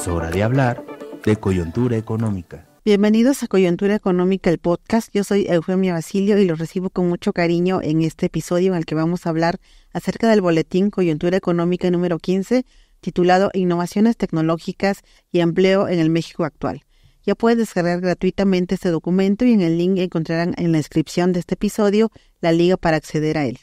Es hora de hablar de coyuntura económica. Bienvenidos a Coyuntura Económica, el podcast. Yo soy Eufemia Basilio y los recibo con mucho cariño en este episodio en el que vamos a hablar acerca del boletín Coyuntura Económica número 15, titulado Innovaciones Tecnológicas y Empleo en el México Actual. Ya puedes descargar gratuitamente este documento y en el link encontrarán en la descripción de este episodio la liga para acceder a él.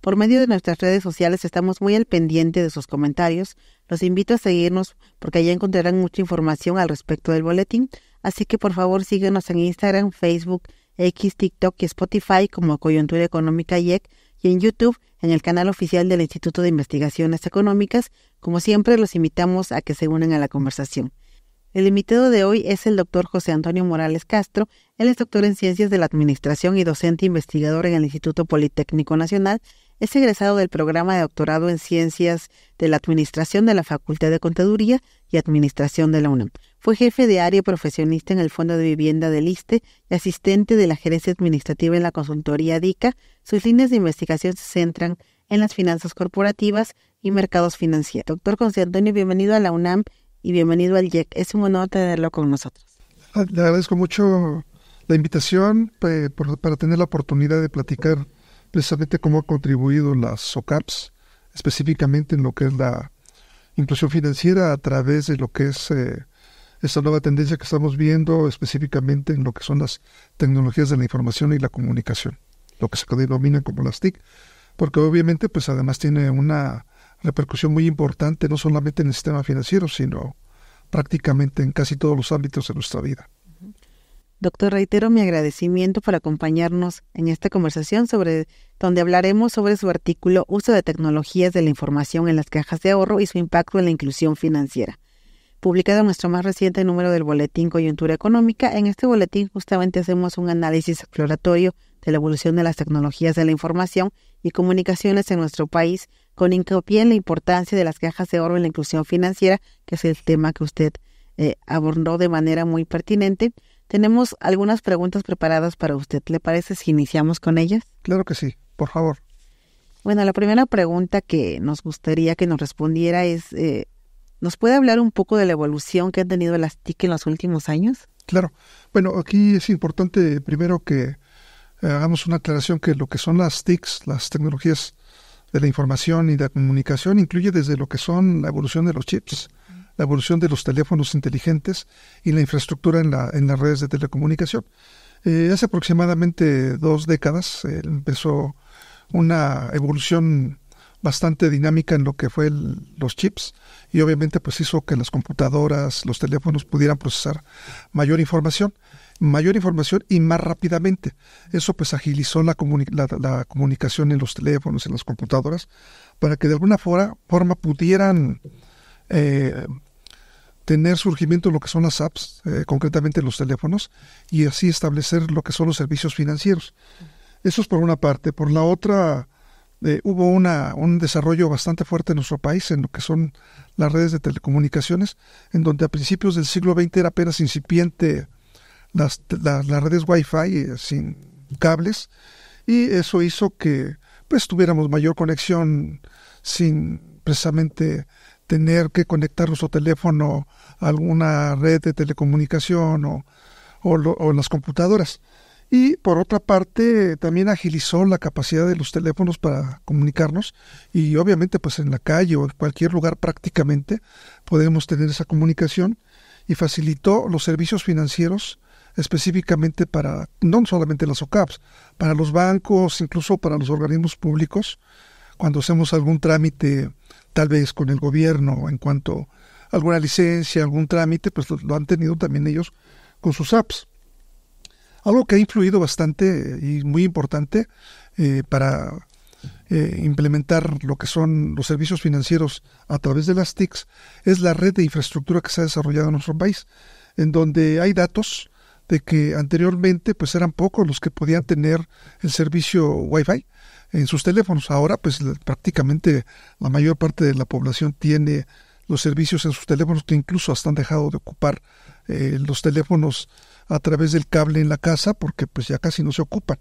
Por medio de nuestras redes sociales estamos muy al pendiente de sus comentarios, los invito a seguirnos porque allí encontrarán mucha información al respecto del boletín, así que por favor síguenos en Instagram, Facebook, X, TikTok y Spotify como Coyuntura Económica IEC y en YouTube en el canal oficial del Instituto de Investigaciones Económicas. Como siempre, los invitamos a que se unan a la conversación. El invitado de hoy es el doctor José Antonio Morales Castro. Él es doctor en Ciencias de la Administración y docente investigador en el Instituto Politécnico Nacional es egresado del programa de doctorado en Ciencias de la Administración de la Facultad de Contaduría y Administración de la UNAM. Fue jefe de área profesionista en el Fondo de Vivienda del ISTE y asistente de la gerencia administrativa en la consultoría DICA. Sus líneas de investigación se centran en las finanzas corporativas y mercados financieros. Doctor José Antonio, bienvenido a la UNAM y bienvenido al IEC. Es un honor tenerlo con nosotros. Ah, le agradezco mucho la invitación para tener la oportunidad de platicar precisamente cómo ha contribuido las SOCAPs, específicamente en lo que es la inclusión financiera a través de lo que es eh, esta nueva tendencia que estamos viendo, específicamente en lo que son las tecnologías de la información y la comunicación, lo que se denomina como las TIC, porque obviamente pues además tiene una repercusión muy importante no solamente en el sistema financiero, sino prácticamente en casi todos los ámbitos de nuestra vida. Doctor, reitero mi agradecimiento por acompañarnos en esta conversación sobre donde hablaremos sobre su artículo Uso de tecnologías de la información en las cajas de ahorro y su impacto en la inclusión financiera. Publicado en nuestro más reciente número del boletín Coyuntura Económica, en este boletín justamente hacemos un análisis exploratorio de la evolución de las tecnologías de la información y comunicaciones en nuestro país, con hincapié en la importancia de las cajas de ahorro en la inclusión financiera, que es el tema que usted eh, abordó de manera muy pertinente. Tenemos algunas preguntas preparadas para usted. ¿Le parece si iniciamos con ellas? Claro que sí, por favor. Bueno, la primera pregunta que nos gustaría que nos respondiera es, eh, ¿nos puede hablar un poco de la evolución que han tenido las TIC en los últimos años? Claro. Bueno, aquí es importante primero que eh, hagamos una aclaración que lo que son las TICs, las tecnologías de la información y de la comunicación, incluye desde lo que son la evolución de los chips, la evolución de los teléfonos inteligentes y la infraestructura en, la, en las redes de telecomunicación. Eh, hace aproximadamente dos décadas eh, empezó una evolución bastante dinámica en lo que fue los chips y obviamente pues hizo que las computadoras, los teléfonos pudieran procesar mayor información, mayor información y más rápidamente. Eso pues agilizó la, la, comunicación en los teléfonos, en las computadoras, para que de alguna forma, pudieran eh, tener surgimiento de lo que son las apps, eh, concretamente los teléfonos, y así establecer lo que son los servicios financieros. Eso es por una parte. Por la otra, eh, hubo una, un desarrollo bastante fuerte en nuestro país en lo que son las redes de telecomunicaciones, en donde a principios del siglo XX era apenas incipiente las, redes Wi-Fi eh, sin cables, y eso hizo que pues tuviéramos mayor conexión sin precisamente tener que conectar nuestro teléfono a alguna red de telecomunicación o, o, las computadoras. Y por otra parte, también agilizó la capacidad de los teléfonos para comunicarnos y obviamente pues en la calle o en cualquier lugar prácticamente podemos tener esa comunicación y facilitó los servicios financieros específicamente para no solamente las OCAPs, para los bancos, incluso para los organismos públicos, cuando hacemos algún trámite tal vez con el gobierno en cuanto a alguna licencia, algún trámite, pues lo, han tenido también ellos con sus apps. Algo que ha influido bastante eh, y muy importante eh, para eh, implementar lo que son los servicios financieros a través de las TICs es la red de infraestructura que se ha desarrollado en nuestro país, en donde hay datos de que anteriormente pues eran pocos los que podían tener el servicio Wi-Fi en sus teléfonos. Ahora, pues prácticamente la mayor parte de la población tiene los servicios en sus teléfonos que incluso hasta han dejado de ocupar eh, los teléfonos a través del cable en la casa porque pues ya casi no se ocupan.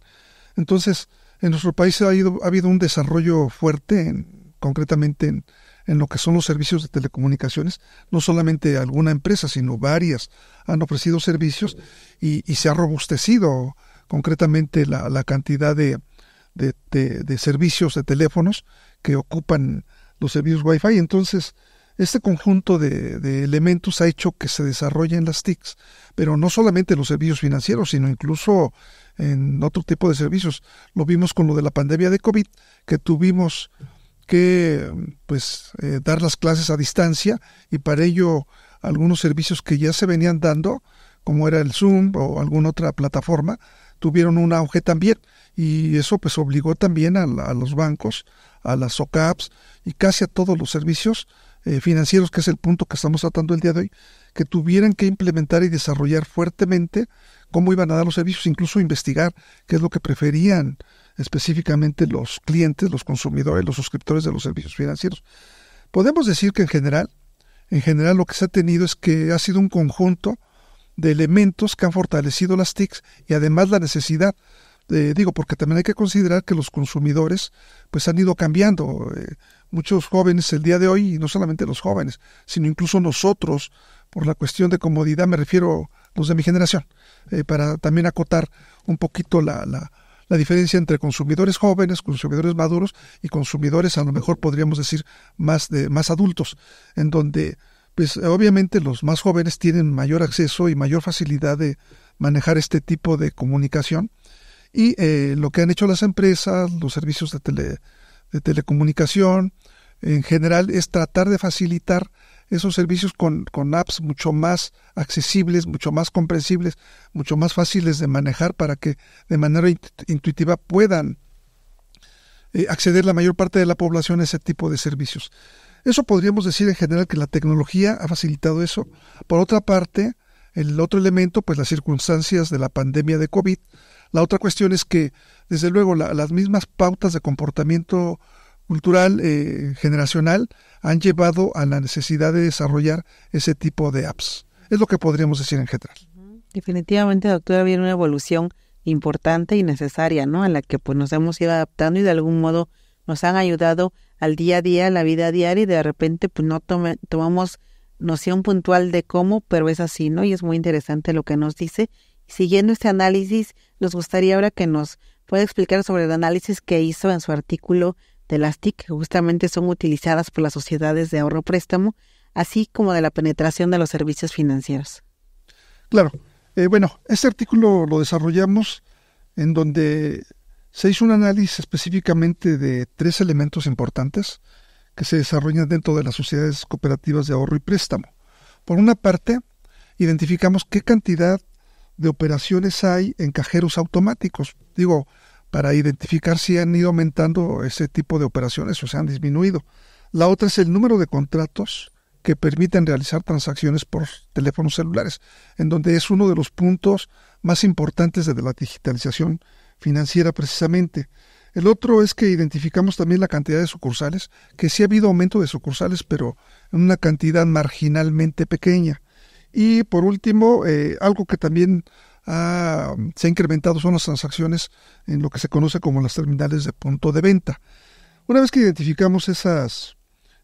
Entonces, en nuestro país ha, ido, ha habido un desarrollo fuerte, concretamente en, en lo que son los servicios de telecomunicaciones. No solamente alguna empresa, sino varias han ofrecido servicios y, y se ha robustecido concretamente la, la cantidad de, de, de, servicios de teléfonos que ocupan los servicios Wi-Fi. Entonces, este conjunto de, elementos ha hecho que se desarrollen las TICs, pero no solamente los servicios financieros, sino incluso en otro tipo de servicios. Lo vimos con lo de la pandemia de COVID, que tuvimos que pues eh, dar las clases a distancia y para ello algunos servicios que ya se venían dando, como era el Zoom o alguna otra plataforma, tuvieron un auge también y eso pues obligó también a, los bancos, a las SOCAPs y casi a todos los servicios eh, financieros, que es el punto que estamos tratando el día de hoy, que tuvieran que implementar y desarrollar fuertemente cómo iban a dar los servicios, incluso investigar qué es lo que preferían específicamente los clientes, los consumidores, los suscriptores de los servicios financieros. Podemos decir que en general, en general lo que se ha tenido es que ha sido un conjunto de elementos que han fortalecido las TICs y además la necesidad digo, porque también hay que considerar que los consumidores pues han ido cambiando. Eh, muchos jóvenes el día de hoy, y no solamente los jóvenes, sino incluso nosotros, por la cuestión de comodidad, me refiero los de mi generación, eh, para también acotar un poquito la, la, la, diferencia entre consumidores jóvenes, consumidores maduros y consumidores, a lo mejor podríamos decir, más, de, más adultos, en donde pues obviamente los más jóvenes tienen mayor acceso y mayor facilidad de manejar este tipo de comunicación. Y eh, lo que han hecho las empresas, los servicios de, telecomunicación, en general, es tratar de facilitar esos servicios con, con, apps mucho más accesibles, mucho más comprensibles, mucho más fáciles de manejar para que de manera intuitiva puedan eh, acceder la mayor parte de la población a ese tipo de servicios. Eso podríamos decir en general que la tecnología ha facilitado eso. Por otra parte, el otro elemento, pues las circunstancias de la pandemia de COVID. La otra cuestión es que, desde luego, las mismas pautas de comportamiento cultural eh, generacional han llevado a la necesidad de desarrollar ese tipo de apps. Es lo que podríamos decir en general. Definitivamente, doctora, viene una evolución importante y necesaria, ¿no? A la que pues nos hemos ido adaptando y de algún modo nos han ayudado al día a día, la vida diaria y de repente pues no tomamos noción puntual de cómo, pero es así, ¿no? Y es muy interesante lo que nos dice. siguiendo este análisis, nos gustaría ahora que nos pueda explicar sobre el análisis que hizo en su artículo de las TIC, que justamente son utilizadas por las sociedades de ahorro préstamo, así como de la penetración de los servicios financieros. Claro. Eh, bueno, este artículo lo desarrollamos en donde se hizo un análisis específicamente de tres elementos importantes que se desarrollan dentro de las sociedades cooperativas de ahorro y préstamo. Por una parte, identificamos qué cantidad de operaciones hay en cajeros automáticos. Digo, para identificar si han ido aumentando ese tipo de operaciones o se han disminuido. La otra es el número de contratos que permiten realizar transacciones por teléfonos celulares, en donde es uno de los puntos más importantes de la digitalización financiera precisamente. El otro es que identificamos también la cantidad de sucursales, que sí ha habido aumento de sucursales, pero en una cantidad marginalmente pequeña. Y por último, eh, algo que también se ha incrementado son las transacciones en lo que se conoce como las terminales de punto de venta. Una vez que identificamos esas,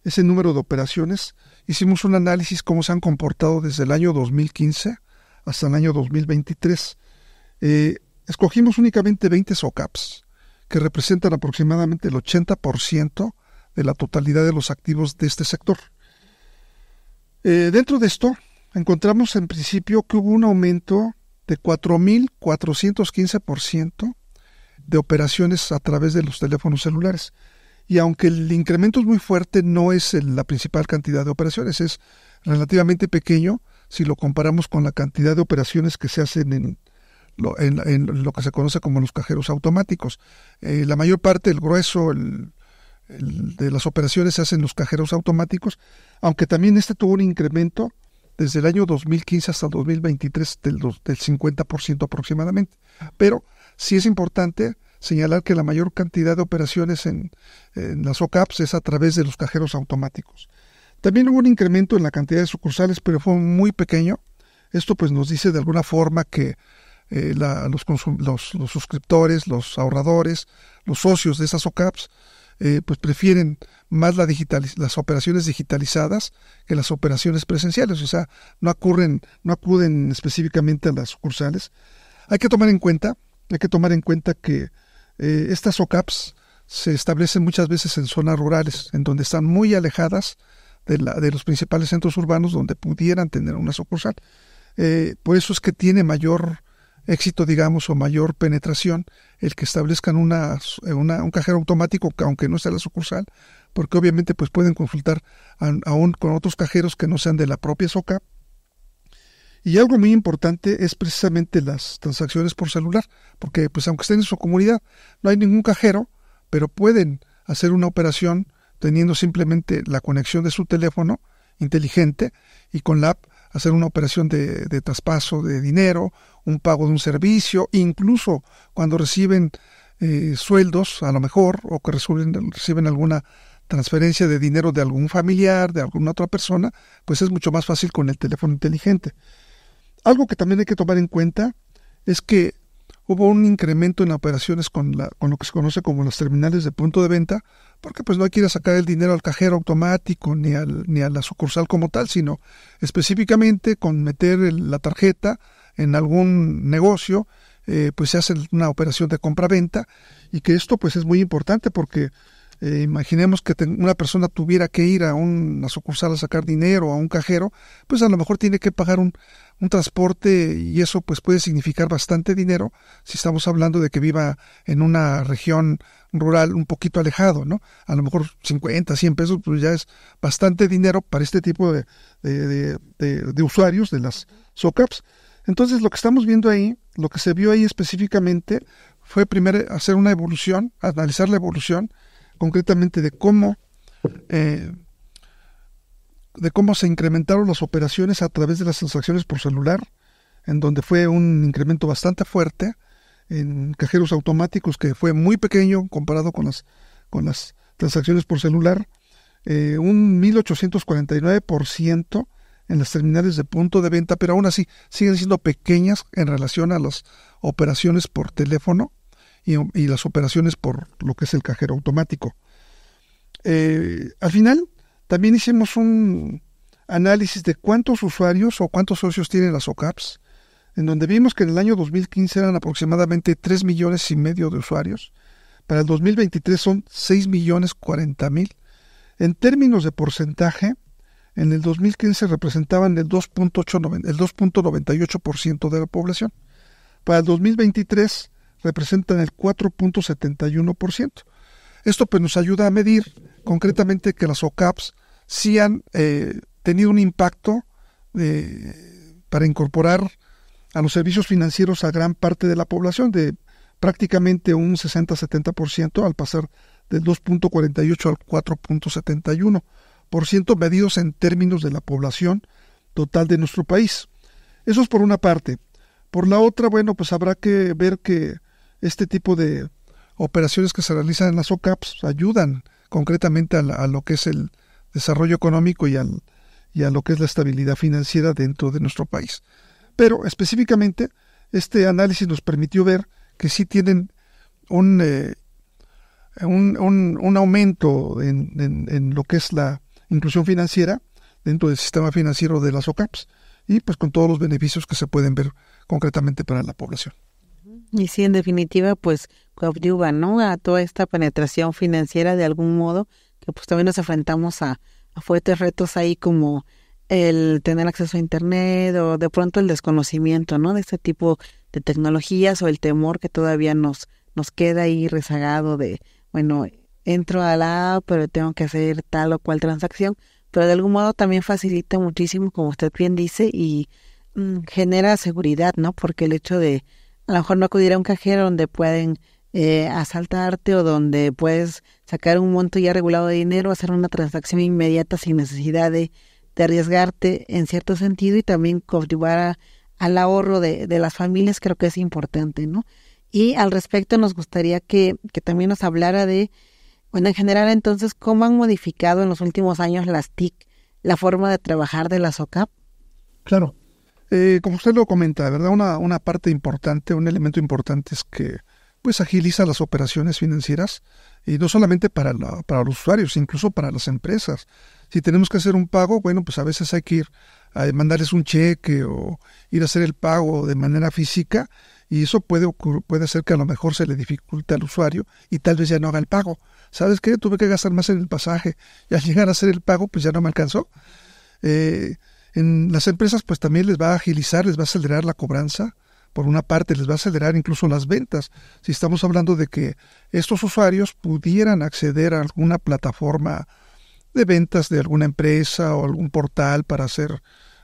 ese número de operaciones, hicimos un análisis cómo se han comportado desde el año 2015 hasta el año 2023. Eh, escogimos únicamente 20 SOCAPs, que representan aproximadamente el 80% de la totalidad de los activos de este sector. Eh, dentro de esto, encontramos en principio que hubo un aumento de 4.415% de operaciones a través de los teléfonos celulares. Y aunque el incremento es muy fuerte, no es la principal cantidad de operaciones, es relativamente pequeño si lo comparamos con la cantidad de operaciones que se hacen en lo, en, lo que se conoce como los cajeros automáticos. Eh, la mayor parte, el grueso de las operaciones se hacen los cajeros automáticos, aunque también este tuvo un incremento desde el año 2015 hasta el 2023 del, del 50% aproximadamente. Pero sí es importante señalar que la mayor cantidad de operaciones en, en, las OCAPs es a través de los cajeros automáticos. También hubo un incremento en la cantidad de sucursales, pero fue muy pequeño. Esto pues nos dice de alguna forma que eh, los, los, suscriptores, los ahorradores, los socios de esas OCAPs, eh, pues prefieren más la las operaciones digitalizadas que las operaciones presenciales, o sea, no, ocurren, no acuden específicamente a las sucursales. Hay que tomar en cuenta, hay que tomar en cuenta que eh, estas OCAPs se establecen muchas veces en zonas rurales, en donde están muy alejadas de, la, de los principales centros urbanos donde pudieran tener una sucursal. Eh, por eso es que tiene mayor éxito, digamos, o mayor penetración el que establezcan una, eh, un cajero automático, aunque no sea la sucursal, porque obviamente pues pueden consultar aún con otros cajeros que no sean de la propia SOCA. Y algo muy importante es precisamente las transacciones por celular, porque pues aunque estén en su comunidad, no hay ningún cajero, pero pueden hacer una operación teniendo simplemente la conexión de su teléfono inteligente y con la app hacer una operación de, de traspaso de dinero un pago de un servicio, incluso cuando reciben eh, sueldos, a lo mejor, o que reciben, alguna transferencia de dinero de algún familiar, de alguna otra persona, pues es mucho más fácil con el teléfono inteligente. Algo que también hay que tomar en cuenta es que hubo un incremento en operaciones con, la, con lo que se conoce como los terminales de punto de venta, porque pues no hay que ir a sacar el dinero al cajero automático ni, al, ni a la sucursal como tal, sino específicamente con meter la tarjeta en algún negocio, eh, pues se hace una operación de compra-venta y que esto pues es muy importante porque eh, imaginemos que una persona tuviera que ir a una sucursal a sacar dinero, a un cajero, pues a lo mejor tiene que pagar un, un, transporte y eso pues puede significar bastante dinero si estamos hablando de que viva en una región rural un poquito alejado, ¿no? A lo mejor 50, 100 pesos pues ya es bastante dinero para este tipo de, de, de, de usuarios de las SOCAPs entonces lo que estamos viendo ahí, lo que se vio ahí específicamente fue primero hacer una evolución, analizar la evolución concretamente de cómo, eh, de cómo se incrementaron las operaciones a través de las transacciones por celular, en donde fue un incremento bastante fuerte en cajeros automáticos que fue muy pequeño comparado con las, con las transacciones por celular, eh, un 1849% en las terminales de punto de venta, pero aún así siguen siendo pequeñas en relación a las operaciones por teléfono y, las operaciones por lo que es el cajero automático. Eh, al final, también hicimos un análisis de cuántos usuarios o cuántos socios tienen las OCAPs, en donde vimos que en el año 2015 eran aproximadamente 3 millones y medio de usuarios, para el 2023 son 6 millones 40 mil. En términos de porcentaje, en el 2015 representaban el 2.98% de la población. Para el 2023 representan el 4.71%. Esto pues, nos ayuda a medir concretamente que las OCAPs sí han eh, tenido un impacto eh, para incorporar a los servicios financieros a gran parte de la población, de prácticamente un 60-70% al pasar del 2.48 al 4.71% por ciento medidos en términos de la población total de nuestro país. Eso es por una parte. Por la otra, bueno, pues habrá que ver que este tipo de operaciones que se realizan en las OCAPs ayudan concretamente a, lo que es el desarrollo económico y, a lo que es la estabilidad financiera dentro de nuestro país. Pero específicamente, este análisis nos permitió ver que sí tienen un, eh, un, aumento en lo que es la inclusión financiera dentro del sistema financiero de las OCAPs y pues con todos los beneficios que se pueden ver concretamente para la población. Y sí, en definitiva, pues coadyuva, ¿no? A toda esta penetración financiera de algún modo, que pues también nos enfrentamos a, a fuertes retos ahí como el tener acceso a Internet o de pronto el desconocimiento, ¿no? De este tipo de tecnologías o el temor que todavía nos, nos queda ahí rezagado de, bueno, entro al lado, pero tengo que hacer tal o cual transacción, pero de algún modo también facilita muchísimo, como usted bien dice, y mm, genera seguridad, ¿no? Porque el hecho de a lo mejor no acudir a un cajero donde pueden eh, asaltarte o donde puedes sacar un monto ya regulado de dinero, hacer una transacción inmediata sin necesidad de, arriesgarte en cierto sentido y también contribuir al ahorro de, de, las familias, creo que es importante, ¿no? Y al respecto nos gustaría que, que también nos hablara de bueno, en general, entonces, ¿cómo han modificado en los últimos años las TIC la forma de trabajar de la SOCAP? Claro. Eh, como usted lo comenta, ¿verdad? Una, una parte importante, un elemento importante es que pues agiliza las operaciones financieras y no solamente para, para los usuarios, incluso para las empresas. Si tenemos que hacer un pago, bueno, pues a veces hay que ir a mandarles un cheque o ir a hacer el pago de manera física y eso puede, puede hacer que a lo mejor se le dificulte al usuario y tal vez ya no haga el pago. ¿sabes qué? Tuve que gastar más en el pasaje y al llegar a hacer el pago pues ya no me alcanzó. Eh, en las empresas pues también les va a agilizar, les va a acelerar la cobranza. Por una parte, les va a acelerar incluso las ventas. Si estamos hablando de que estos usuarios pudieran acceder a alguna plataforma de ventas de alguna empresa o algún portal para hacer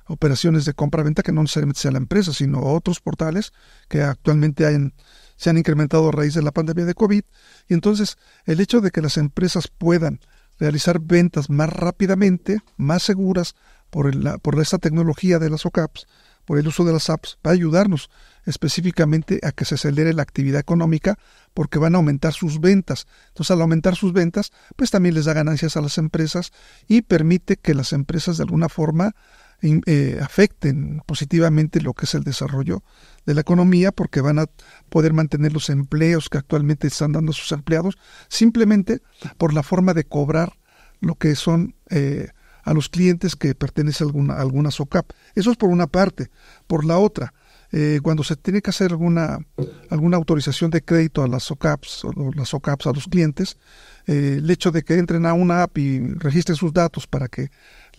operaciones de compra-venta que no necesariamente sea la empresa, sino otros portales que actualmente hay en, se han incrementado a raíz de la pandemia de COVID. Y entonces el hecho de que las empresas puedan realizar ventas más rápidamente, más seguras, por, el, por esta tecnología de las OCAPs, por el uso de las apps, va a ayudarnos específicamente a que se acelere la actividad económica porque van a aumentar sus ventas. Entonces, al aumentar sus ventas, pues también les da ganancias a las empresas y permite que las empresas de alguna forma eh, afecten positivamente lo que es el desarrollo de la economía porque van a poder mantener los empleos que actualmente están dando sus empleados simplemente por la forma de cobrar lo que son eh, a los clientes que pertenece a alguna, alguna SOCAP. Eso es por una parte. Por la otra, eh, cuando se tiene que hacer alguna, alguna autorización de crédito a las SOCAPs o las SOCAPs a los clientes, el hecho de que entren a una app y registren sus datos para que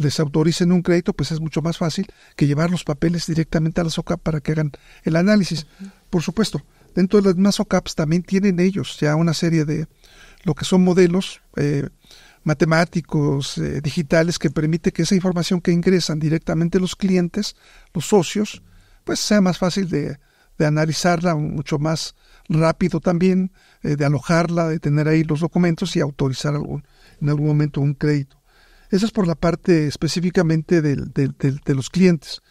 les autoricen un crédito, pues es mucho más fácil que llevar los papeles directamente a la SOCAP para que hagan el análisis. Por supuesto, dentro de las demás SOCAPs también tienen ellos ya una serie de lo que son modelos eh, matemáticos, eh, digitales, que permite que esa información que ingresan directamente los clientes, los socios, pues sea más fácil de, analizarla, mucho más rápido también, eh, de alojarla, de tener ahí los documentos y autorizar en algún momento un crédito. Eso es por la parte específicamente de, de, los clientes.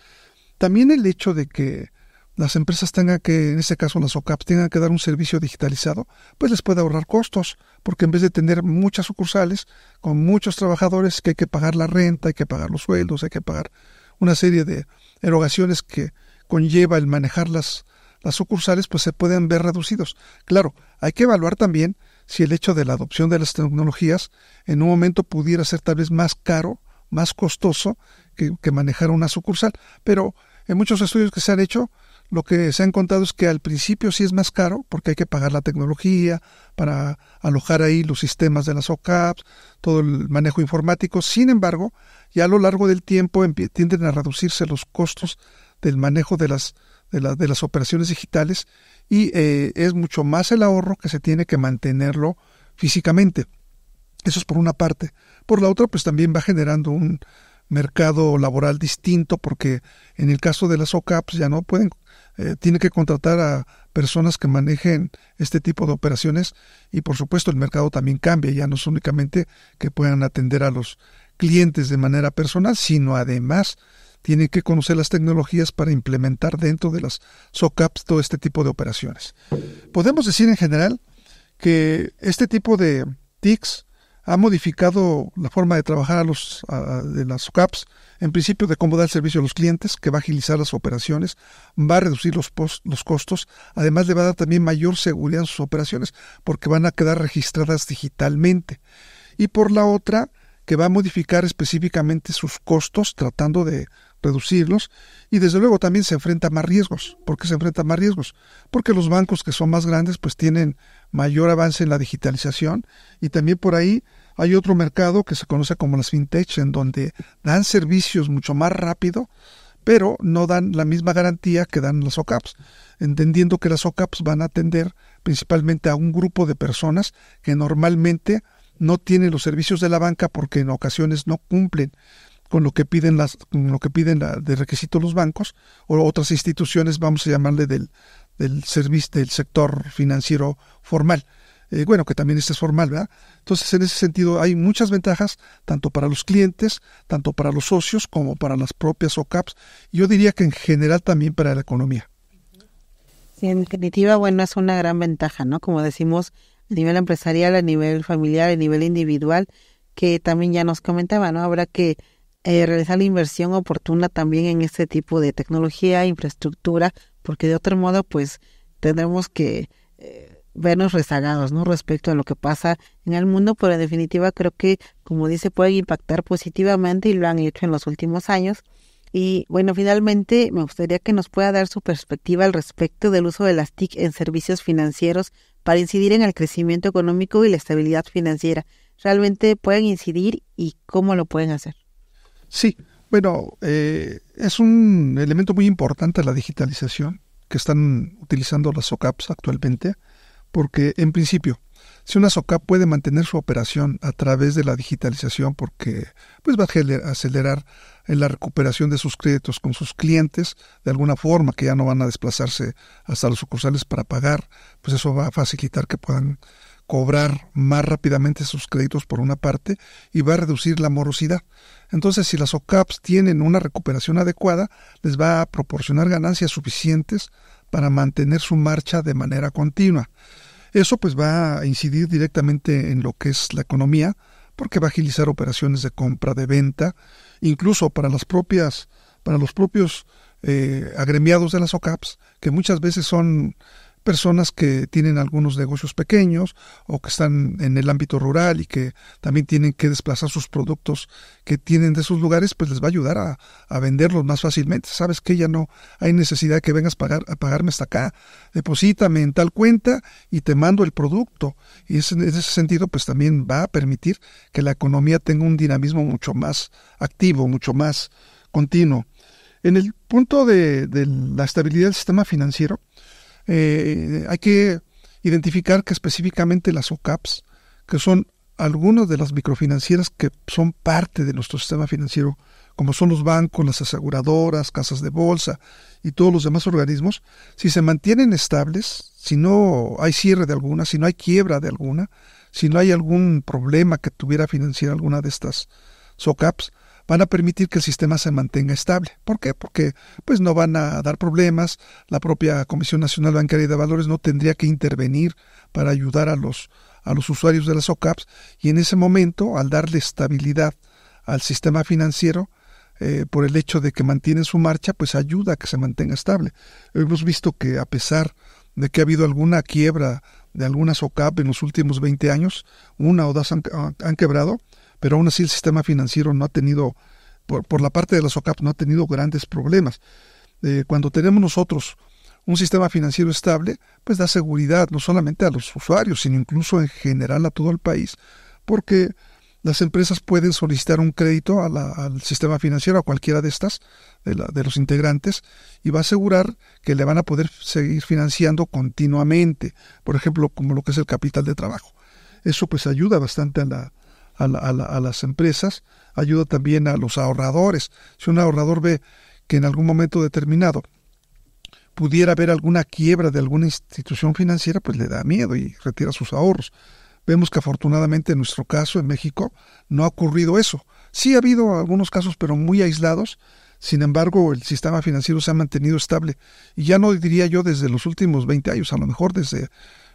También el hecho de que las empresas tengan que, en este caso las OCAPs, tengan que dar un servicio digitalizado, pues les puede ahorrar costos, porque en vez de tener muchas sucursales con muchos trabajadores que hay que pagar la renta, hay que pagar los sueldos, hay que pagar una serie de erogaciones que conlleva el manejar las, las sucursales, pues se pueden ver reducidos. Claro, hay que evaluar también si el hecho de la adopción de las tecnologías en un momento pudiera ser tal vez más caro, más costoso que, manejar una sucursal. Pero en muchos estudios que se han hecho, lo que se ha encontrado es que al principio sí es más caro porque hay que pagar la tecnología para alojar ahí los sistemas de las OCAPs, todo el manejo informático. Sin embargo, ya a lo largo del tiempo tienden a reducirse los costos del manejo de las, de, de las operaciones digitales y eh, es mucho más el ahorro que se tiene que mantenerlo físicamente. Eso es por una parte. Por la otra, pues también va generando un mercado laboral distinto porque en el caso de las OCAPs pues, ya no pueden, eh, tiene que contratar a personas que manejen este tipo de operaciones y por supuesto el mercado también cambia, ya no es únicamente que puedan atender a los clientes de manera personal, sino además tienen que conocer las tecnologías para implementar dentro de las SOCAPs todo este tipo de operaciones. Podemos decir en general que este tipo de TICs ha modificado la forma de trabajar los, de las SOCAPs, en principio de cómo el servicio a los clientes, que va a agilizar las operaciones, va a reducir los, los costos, además le va a dar también mayor seguridad en sus operaciones, porque van a quedar registradas digitalmente. Y por la otra, que va a modificar específicamente sus costos tratando de reducirlos y desde luego también se enfrenta a más riesgos. ¿Por qué se enfrenta a más riesgos? Porque los bancos que son más grandes pues tienen mayor avance en la digitalización y también por ahí hay otro mercado que se conoce como las fintech en donde dan servicios mucho más rápido pero no dan la misma garantía que dan las OCAPs, entendiendo que las OCAPs van a atender principalmente a un grupo de personas que normalmente no tiene los servicios de la banca porque en ocasiones no cumplen con lo que piden las lo que piden de requisito los bancos o otras instituciones vamos a llamarle del del servicio del sector financiero formal eh, bueno que también este es formal verdad entonces en ese sentido hay muchas ventajas tanto para los clientes tanto para los socios como para las propias OCAPs yo diría que en general también para la economía sí en definitiva bueno es una gran ventaja no como decimos a nivel empresarial, a nivel familiar, a nivel individual, que también ya nos comentaba, ¿no? Habrá que eh, realizar la inversión oportuna también en este tipo de tecnología, infraestructura, porque de otro modo, pues tendremos que eh, vernos rezagados, ¿no? Respecto a lo que pasa en el mundo, pero en definitiva creo que, como dice, pueden impactar positivamente y lo han hecho en los últimos años. Y bueno, finalmente me gustaría que nos pueda dar su perspectiva al respecto del uso de las TIC en servicios financieros para incidir en el crecimiento económico y la estabilidad financiera. ¿Realmente pueden incidir y cómo lo pueden hacer? Sí, bueno, eh, es un elemento muy importante la digitalización que están utilizando las SOCAPs actualmente, porque en principio si una SOCAP puede mantener su operación a través de la digitalización porque pues va a acelerar en la recuperación de sus créditos con sus clientes de alguna forma que ya no van a desplazarse hasta los sucursales para pagar, pues eso va a facilitar que puedan cobrar más rápidamente sus créditos por una parte y va a reducir la morosidad. Entonces, si las SOCAP tienen una recuperación adecuada, les va a proporcionar ganancias suficientes para mantener su marcha de manera continua. Eso pues va a incidir directamente en lo que es la economía, porque va a agilizar operaciones de compra, de venta, incluso para las propias, para los propios eh, agremiados de las OCAPs, que muchas veces son personas que tienen algunos negocios pequeños o que están en el ámbito rural y que también tienen que desplazar sus productos que tienen de sus lugares, pues les va a ayudar a, venderlos más fácilmente. Sabes que ya no hay necesidad de que vengas pagar, a pagarme hasta acá. Deposítame en tal cuenta y te mando el producto. Y en ese sentido, pues también va a permitir que la economía tenga un dinamismo mucho más activo, mucho más continuo. En el punto de la estabilidad del sistema financiero, eh, hay que identificar que específicamente las SOCAPs, que son algunas de las microfinancieras que son parte de nuestro sistema financiero, como son los bancos, las aseguradoras, casas de bolsa y todos los demás organismos, si se mantienen estables, si no hay cierre de alguna, si no hay quiebra de alguna, si no hay algún problema que tuviera financiar alguna de estas SOCAPs, van a permitir que el sistema se mantenga estable. ¿Por qué? Porque pues no van a dar problemas, la propia Comisión Nacional Bancaria y de Valores no tendría que intervenir para ayudar a los, a los usuarios de las OCAPs y en ese momento, al darle estabilidad al sistema financiero, eh, por el hecho de que mantienen su marcha, pues ayuda a que se mantenga estable. Hemos visto que a pesar de que ha habido alguna quiebra de algunas OCAP en los últimos 20 años, una o dos han quebrado, pero aún así el sistema financiero no ha tenido, por, la parte de las SOCAP, no ha tenido grandes problemas. Eh, cuando tenemos nosotros un sistema financiero estable, pues da seguridad no solamente a los usuarios, sino incluso en general a todo el país, porque las empresas pueden solicitar un crédito al sistema financiero, a cualquiera de estas, de, de, los integrantes, y va a asegurar que le van a poder seguir financiando continuamente, por ejemplo, como lo que es el capital de trabajo. Eso pues ayuda bastante a la, a, las empresas, ayuda también a los ahorradores. Si un ahorrador ve que en algún momento determinado pudiera haber alguna quiebra de alguna institución financiera, pues le da miedo y retira sus ahorros. Vemos que afortunadamente en nuestro caso, en México, no ha ocurrido eso. Sí ha habido algunos casos, pero muy aislados. Sin embargo, el sistema financiero se ha mantenido estable. Y ya no diría yo desde los últimos 20 años, a lo mejor desde,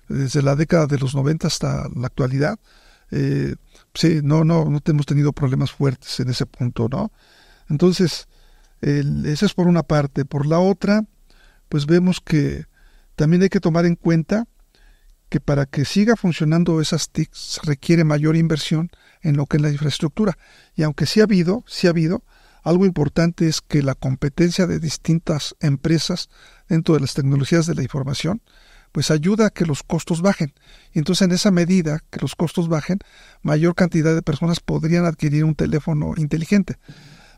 desde la década de los 90 hasta la actualidad. Eh, sí, no, no, no hemos tenido problemas fuertes en ese punto, ¿no? Entonces, eso es por una parte. Por la otra, pues vemos que también hay que tomar en cuenta que para que siga funcionando esas TICs requiere mayor inversión en lo que es la infraestructura. Y aunque sí ha habido, sí ha habido, algo importante es que la competencia de distintas empresas dentro de las tecnologías de la información pues ayuda a que los costos bajen. Y entonces en esa medida que los costos bajen, mayor cantidad de personas podrían adquirir un teléfono inteligente.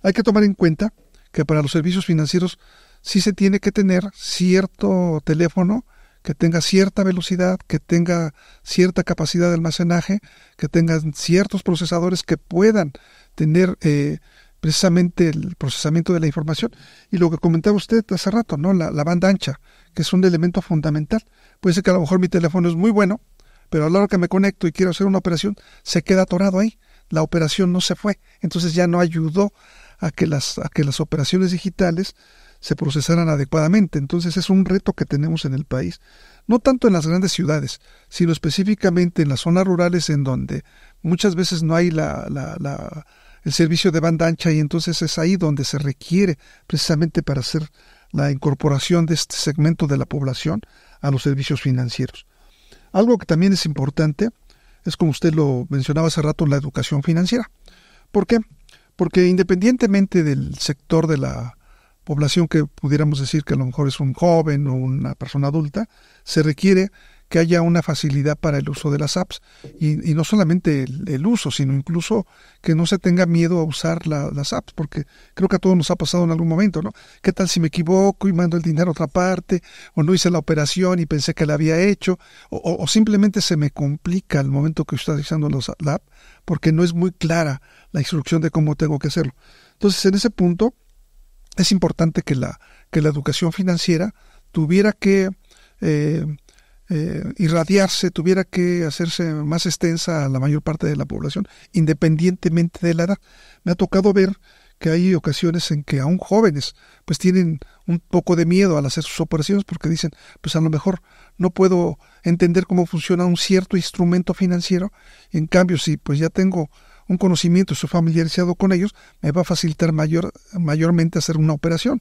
Hay que tomar en cuenta que para los servicios financieros sí se tiene que tener cierto teléfono que tenga cierta velocidad, que tenga cierta capacidad de almacenaje, que tengan ciertos procesadores que puedan tener eh, precisamente el procesamiento de la información. Y lo que comentaba usted hace rato, ¿no? La, banda ancha, que es un elemento fundamental. Puede ser que a lo mejor mi teléfono es muy bueno, pero a la hora que me conecto y quiero hacer una operación, se queda atorado ahí. La operación no se fue. Entonces ya no ayudó a que las, a que las operaciones digitales se procesaran adecuadamente. Entonces es un reto que tenemos en el país, no tanto en las grandes ciudades, sino específicamente en las zonas rurales en donde muchas veces no hay la el servicio de banda ancha y entonces es ahí donde se requiere precisamente para hacer la incorporación de este segmento de la población a los servicios financieros. Algo que también es importante es como usted lo mencionaba hace rato, la educación financiera. ¿Por qué? Porque independientemente del sector de la población que pudiéramos decir que a lo mejor es un joven o una persona adulta, se requiere que haya una facilidad para el uso de las apps y, no solamente el, uso, sino incluso que no se tenga miedo a usar las apps, porque creo que a todos nos ha pasado en algún momento, ¿no? ¿Qué tal si me equivoco y mando el dinero a otra parte o no hice la operación y pensé que la había hecho o, simplemente se me complica el momento que estoy usando los, la app porque no es muy clara la instrucción de cómo tengo que hacerlo? Entonces, en ese punto es importante que la, que la educación financiera tuviera que eh, eh, irradiarse, tuviera que hacerse más extensa a la mayor parte de la población, independientemente de la edad. Me ha tocado ver que hay ocasiones en que aún jóvenes pues tienen un poco de miedo al hacer sus operaciones porque dicen, pues a lo mejor no puedo entender cómo funciona un cierto instrumento financiero, en cambio si pues ya tengo un conocimiento, estoy familiarizado con ellos, me va a facilitar mayor, mayormente hacer una operación.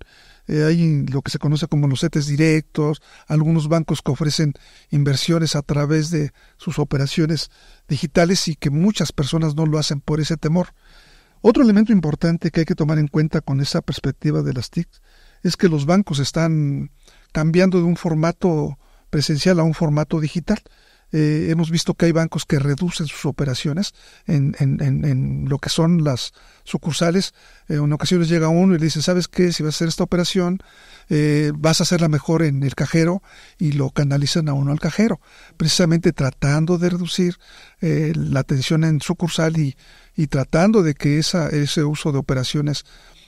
Eh, hay lo que se conoce como los CETES directos, algunos bancos que ofrecen inversiones a través de sus operaciones digitales y que muchas personas no lo hacen por ese temor. Otro elemento importante que hay que tomar en cuenta con esa perspectiva de las TIC es que los bancos están cambiando de un formato presencial a un formato digital. Eh, hemos visto que hay bancos que reducen sus operaciones en, en, en, lo que son las sucursales. Eh, en ocasiones llega uno y le dice, ¿sabes qué? Si vas a hacer esta operación, eh, vas a hacerla mejor en el cajero y lo canalizan a uno al cajero, precisamente tratando de reducir eh, la tensión en sucursal y, y tratando de que esa, ese uso de operaciones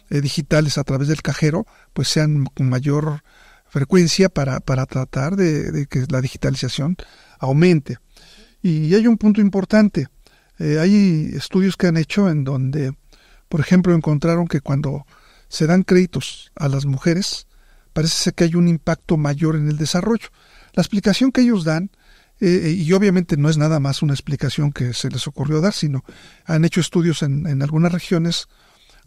digitales a través del cajero pues sean con mayor frecuencia para, para tratar de, de que la digitalización aumente. Y hay un punto importante. Eh, hay estudios que han hecho en donde, por ejemplo, encontraron que cuando se dan créditos a las mujeres, parece ser que hay un impacto mayor en el desarrollo. La explicación que ellos dan, eh, eh, y obviamente no es nada más una explicación que se les ocurrió dar, sino han hecho estudios en, en algunas regiones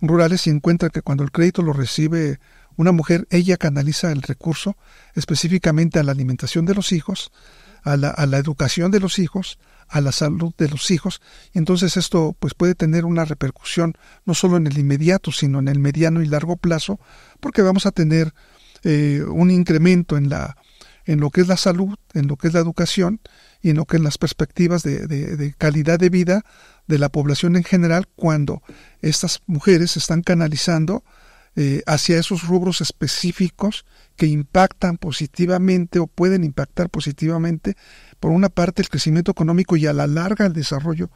rurales y encuentran que cuando el crédito lo recibe una mujer, ella canaliza el recurso específicamente a la alimentación de los hijos, a la, educación de los hijos, a la salud de los hijos. Entonces esto pues puede tener una repercusión no solo en el inmediato, sino en el mediano y largo plazo, porque vamos a tener eh, un incremento en la en lo que es la salud, en lo que es la educación y en lo que en las perspectivas de, calidad de vida de la población en general cuando estas mujeres se están canalizando eh, hacia esos rubros específicos que impactan positivamente o pueden impactar positivamente, por una parte, el crecimiento económico y a la larga el desarrollo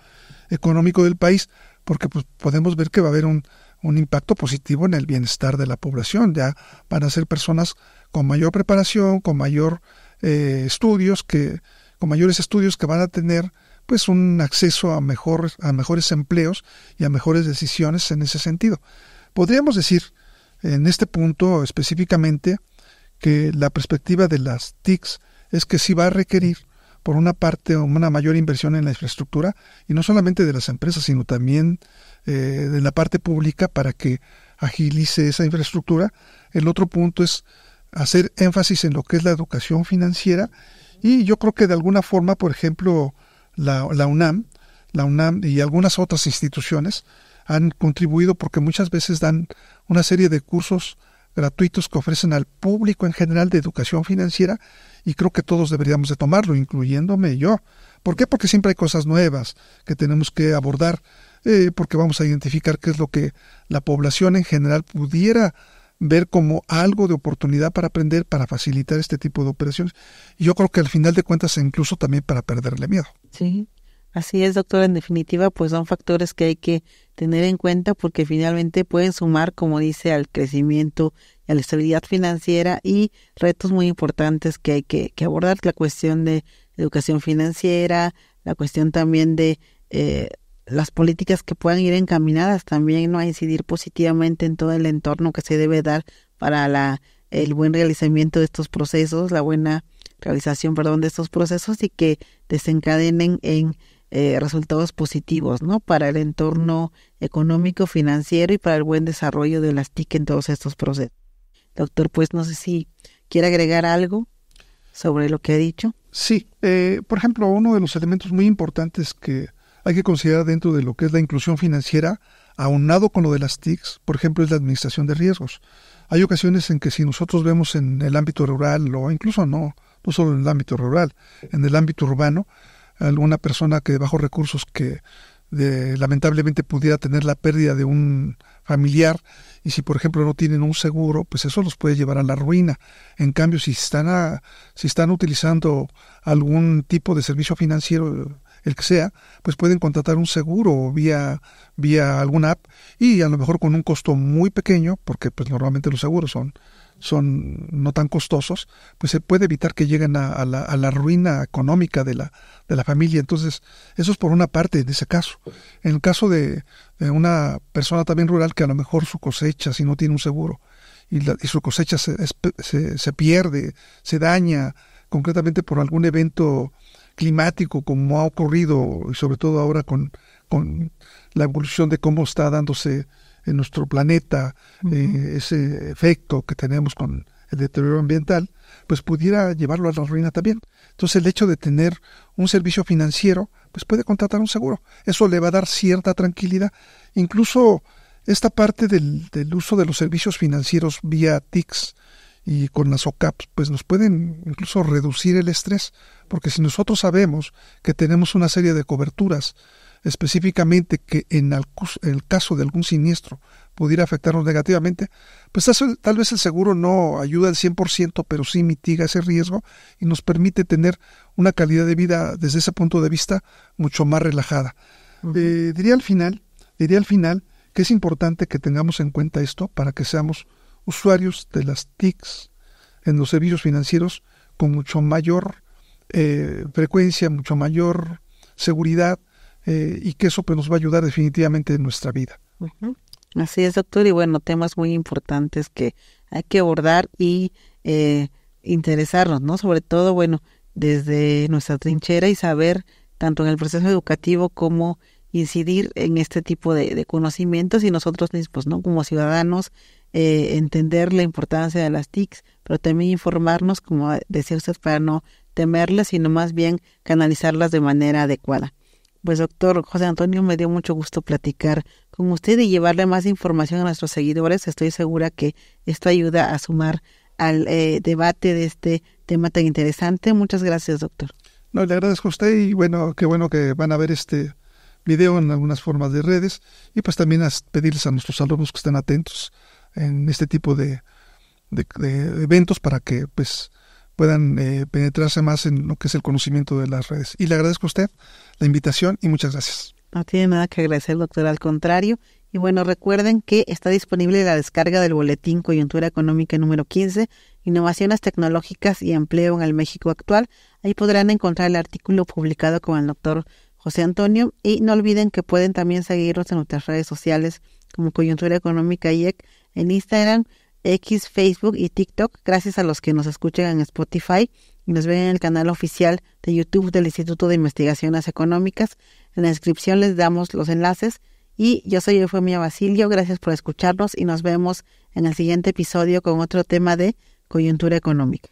económico del país, porque pues, podemos ver que va a haber un, impacto positivo en el bienestar de la población. Ya van a ser personas con mayor preparación, con mayor eh, estudios, que, con mayores estudios que van a tener pues un acceso a mejores, a mejores empleos y a mejores decisiones en ese sentido. Podríamos decir en este punto específicamente que la perspectiva de las TICs es que sí va a requerir, por una parte, una mayor inversión en la infraestructura, y no solamente de las empresas, sino también eh, de la parte pública para que agilice esa infraestructura. El otro punto es hacer énfasis en lo que es la educación financiera y yo creo que de alguna forma, por ejemplo, la, la UNAM, la UNAM y algunas otras instituciones han contribuido porque muchas veces dan una serie de cursos gratuitos que ofrecen al público en general de educación financiera y creo que todos deberíamos de tomarlo, incluyéndome yo. ¿Por qué? Porque siempre hay cosas nuevas que tenemos que abordar, eh, porque vamos a identificar qué es lo que la población en general pudiera ver como algo de oportunidad para aprender, para facilitar este tipo de operaciones. Y yo creo que al final de cuentas, incluso también para perderle miedo. Sí, Así es, doctora. En definitiva, pues son factores que hay que tener en cuenta porque finalmente pueden sumar, como dice, al crecimiento, y a la estabilidad financiera y retos muy importantes que hay que, abordar, la cuestión de educación financiera, la cuestión también de eh, las políticas que puedan ir encaminadas también ¿no? a incidir positivamente en todo el entorno que se debe dar para la, el buen realizamiento de estos procesos, la buena realización, perdón, de estos procesos y que desencadenen en eh, resultados positivos, ¿no? Para el entorno económico, financiero y para el buen desarrollo de las TIC en todos estos procesos. Doctor, pues no sé si quiere agregar algo sobre lo que ha dicho. Sí, eh, por ejemplo, uno de los elementos muy importantes que hay que considerar dentro de lo que es la inclusión financiera, aunado con lo de las TIC, por ejemplo, es la administración de riesgos. Hay ocasiones en que si nosotros vemos en el ámbito rural o incluso no, no solo en el ámbito rural, en el ámbito urbano, alguna persona que de bajos recursos que lamentablemente pudiera tener la pérdida de un familiar y si por ejemplo no tienen un seguro, pues eso los puede llevar a la ruina. En cambio, si están, si están utilizando algún tipo de servicio financiero, el que sea, pues pueden contratar un seguro vía, vía alguna app y a lo mejor con un costo muy pequeño, porque pues normalmente los seguros son son no tan costosos, pues se puede evitar que lleguen a, la, a la, ruina económica de la, de la, familia. Entonces, eso es por una parte en ese caso. En el caso de, una persona también rural que a lo mejor su cosecha, si no tiene un seguro, y, y su cosecha se, se, pierde, se daña, concretamente por algún evento climático como ha ocurrido, y sobre todo ahora con, con la evolución de cómo está dándose en nuestro planeta, eh, ese efecto que tenemos con el deterioro ambiental, pues pudiera llevarlo a la ruina también. Entonces el hecho de tener un servicio financiero, pues puede contratar un seguro. Eso le va a dar cierta tranquilidad. Incluso esta parte del, del uso de los servicios financieros vía TICS y con las OCAPs, pues nos pueden incluso reducir el estrés, porque si nosotros sabemos que tenemos una serie de coberturas, específicamente que en el caso de algún siniestro pudiera afectarnos negativamente, pues tal vez el seguro no ayuda al 100%, pero sí mitiga ese riesgo y nos permite tener una calidad de vida desde ese punto de vista mucho más relajada. Eh, diría al final, diría al final que es importante que tengamos en cuenta esto para que seamos usuarios de las TICs en los servicios financieros con mucho mayor eh, frecuencia, mucho mayor seguridad eh, y que eso pues, nos va a ayudar definitivamente en nuestra vida. Así es, doctor, y bueno, temas muy importantes que hay que abordar y eh, interesarnos, ¿no? Sobre todo, bueno, desde nuestra trinchera y saber tanto en el proceso educativo como incidir en este tipo de, conocimientos y nosotros mismos, ¿no? Como ciudadanos, eh, entender la importancia de las TICs, pero también informarnos, como decía usted, para no temerlas, sino más bien canalizarlas de manera adecuada. Pues doctor José Antonio, me dio mucho gusto platicar con usted y llevarle más información a nuestros seguidores. Estoy segura que esto ayuda a sumar al eh, debate de este tema tan interesante. Muchas gracias, doctor. No, le agradezco a usted y bueno, qué bueno que van a ver este video en algunas formas de redes y pues también a pedirles a nuestros alumnos que estén atentos en este tipo de eventos para que pues puedan eh, penetrarse más en lo que es el conocimiento de las redes. Y le agradezco a usted la invitación y muchas gracias. No tiene nada que agradecer, doctor, al contrario. Y bueno, recuerden que está disponible la descarga del boletín Coyuntura Económica número 15, Innovaciones Tecnológicas y Empleo en el México Actual. Ahí podrán encontrar el artículo publicado con el doctor José Antonio. Y no olviden que pueden también seguirnos en nuestras redes sociales como Coyuntura Económica IEC en Instagram, X, Facebook y TikTok, gracias a los que nos escuchan en Spotify y nos ven en el canal oficial de YouTube del Instituto de Investigaciones Económicas. En la descripción les damos los enlaces. Y yo soy Eufemia Basilio, gracias por escucharnos y nos vemos en el siguiente episodio con otro tema de coyuntura económica.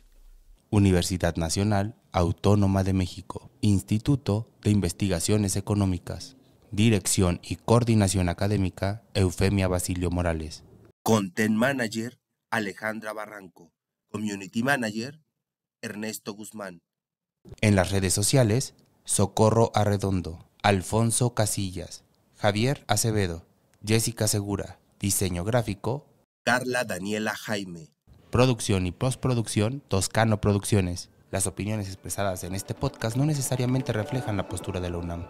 Universidad Nacional Autónoma de México, Instituto de Investigaciones Económicas, Dirección y Coordinación Académica, Eufemia Basilio Morales. Content Manager Alejandra Barranco, Community Manager, Ernesto Guzmán. En las redes sociales, Socorro Arredondo, Alfonso Casillas, Javier Acevedo, Jessica Segura, Diseño Gráfico, Carla Daniela Jaime. Producción y postproducción, Toscano Producciones. Las opiniones expresadas en este podcast no necesariamente reflejan la postura de la UNAM.